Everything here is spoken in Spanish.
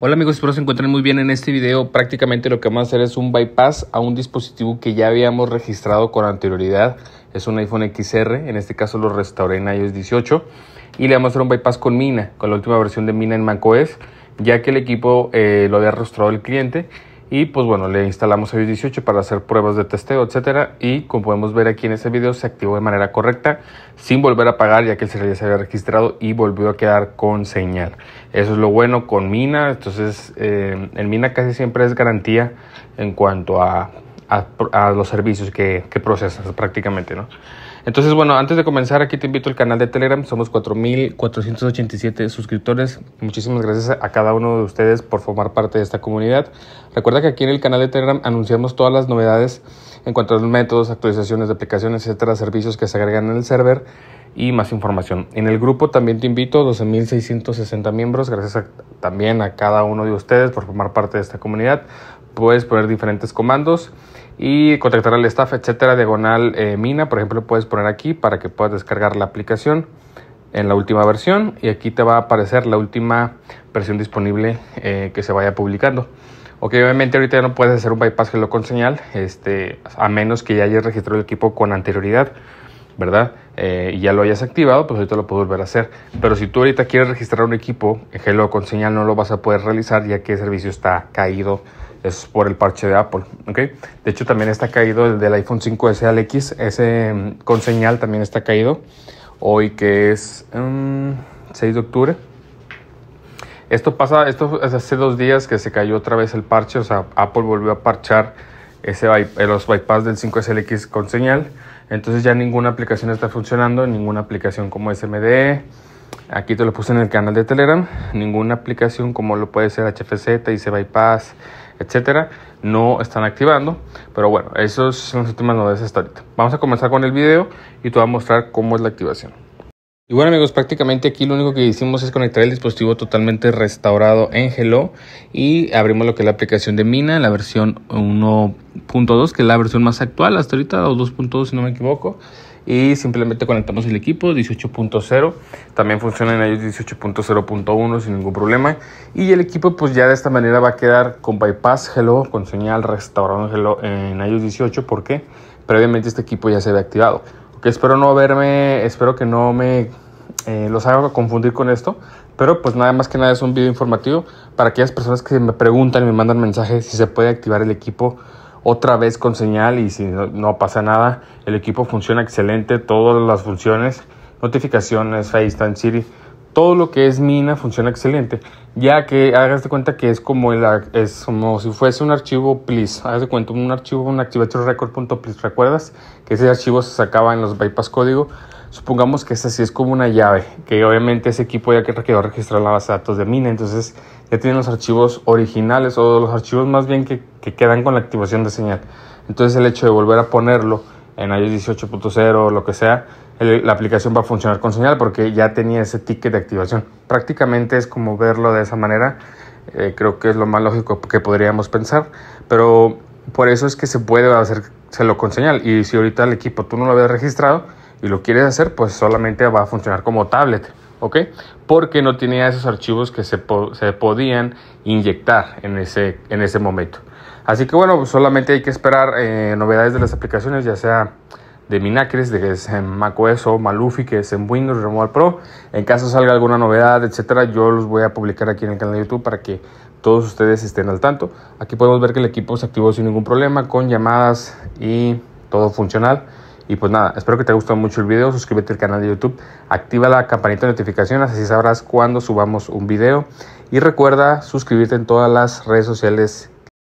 Hola amigos, espero se encuentren muy bien en este video. Prácticamente lo que vamos a hacer es un bypass a un dispositivo que ya habíamos registrado con anterioridad. Es un iPhone XR, en este caso lo restauré en iOS 18. Y le vamos a hacer un bypass con Mina, con la última versión de Mina en macOS, ya que el equipo eh, lo había arrastrado el cliente y pues bueno, le instalamos iOS 18 para hacer pruebas de testeo, etcétera. Y como podemos ver aquí en ese video, se activó de manera correcta sin volver a pagar, ya que el celular ya se había registrado y volvió a quedar con señal. Eso es lo bueno con Mina. Entonces, eh, en Mina casi siempre es garantía en cuanto a, los servicios que, que procesas prácticamente, ¿no? Entonces, bueno, antes de comenzar, aquí te invito al canal de Telegram. Somos 4.487 suscriptores. Muchísimas gracias a cada uno de ustedes por formar parte de esta comunidad. Recuerda que aquí en el canal de Telegram anunciamos todas las novedades en cuanto a los métodos, actualizaciones de aplicaciones, etcétera, servicios que se agregan en el server y más información. En el grupo también te invito, 12.660 miembros, gracias también a cada uno de ustedes por formar parte de esta comunidad. Puedes poner diferentes comandos y contactar al staff, etcétera, diagonal eh, mina. Por ejemplo, puedes poner aquí para que puedas descargar la aplicación en la última versión y aquí te va a aparecer la última versión disponible eh, que se vaya publicando. Ok, obviamente ahorita ya no puedes hacer un bypass hello con señal, este, a menos que ya hayas registrado el equipo con anterioridad, ¿verdad? Eh, y ya lo hayas activado, pues ahorita lo puedo volver a hacer. Pero si tú ahorita quieres registrar un equipo hello con señal, no lo vas a poder realizar ya que el servicio está caído es por el parche de Apple. ¿okay? De hecho, también está caído el del iPhone 5S al Ese mm, con señal también está caído. Hoy que es 6 mm, de octubre. Esto pasa, esto hace dos días que se cayó otra vez el parche. O sea, Apple volvió a parchar ese, eh, los bypass del 5SLX s con señal. Entonces ya ninguna aplicación está funcionando, ninguna aplicación como SMD, Aquí te lo puse en el canal de Telegram. Ninguna aplicación como lo puede ser HFZ, dice Bypass, etcétera, no están activando. Pero bueno, esos son las últimas novedades hasta ahorita. Vamos a comenzar con el video y te voy a mostrar cómo es la activación. Y bueno amigos, prácticamente aquí lo único que hicimos es conectar el dispositivo totalmente restaurado en Hello y abrimos lo que es la aplicación de Mina, la versión 1.2, que es la versión más actual hasta ahorita, o 2.2 si no me equivoco y simplemente conectamos el equipo 18.0 también funciona en iOS 18.0.1 sin ningún problema y el equipo pues ya de esta manera va a quedar con bypass hello con señal restaurando hello en iOS 18 porque previamente este equipo ya se había activado que espero no verme espero que no me eh, los haga confundir con esto pero pues nada más que nada es un video informativo para aquellas personas que me preguntan me mandan mensajes si se puede activar el equipo otra vez con señal y si no, pasa nada, el equipo funciona excelente, todas las funciones, notificaciones, FaceTime, Siri, todo lo que es Mina funciona excelente, ya que hagas de cuenta que es como, es como si fuese un archivo please hagas de cuenta un archivo, un activator ¿recuerdas? Que ese archivo se sacaba en los bypass código Supongamos que esta sí es como una llave, que obviamente ese equipo ya que registrado registrar la base de datos de Mina, entonces ya tienen los archivos originales o los archivos más bien que, quedan con la activación de señal. Entonces el hecho de volver a ponerlo en iOS 18.0 o lo que sea, la aplicación va a funcionar con señal porque ya tenía ese ticket de activación. Prácticamente es como verlo de esa manera. Eh, creo que es lo más lógico que podríamos pensar, pero por eso es que se puede hacer se lo con señal. Y si ahorita el equipo tú no lo habías registrado, y lo quieres hacer, pues solamente va a funcionar como tablet, ¿ok? Porque no tenía esos archivos que se, podían inyectar en ese, en ese momento. Así que bueno, pues solamente hay que esperar eh, novedades de las aplicaciones, ya sea de Minacres, de que es en macOS o Malufi, que es en Windows Remote Pro. En caso salga alguna novedad, etcétera, yo los voy a publicar aquí en el canal de YouTube para que todos ustedes estén al tanto. Aquí podemos ver que el equipo se activó sin ningún problema, con llamadas y todo funcional. Y pues nada, espero que te haya gustado mucho el video, suscríbete al canal de YouTube, activa la campanita de notificaciones, así sabrás cuando subamos un video. Y recuerda suscribirte en todas las redes sociales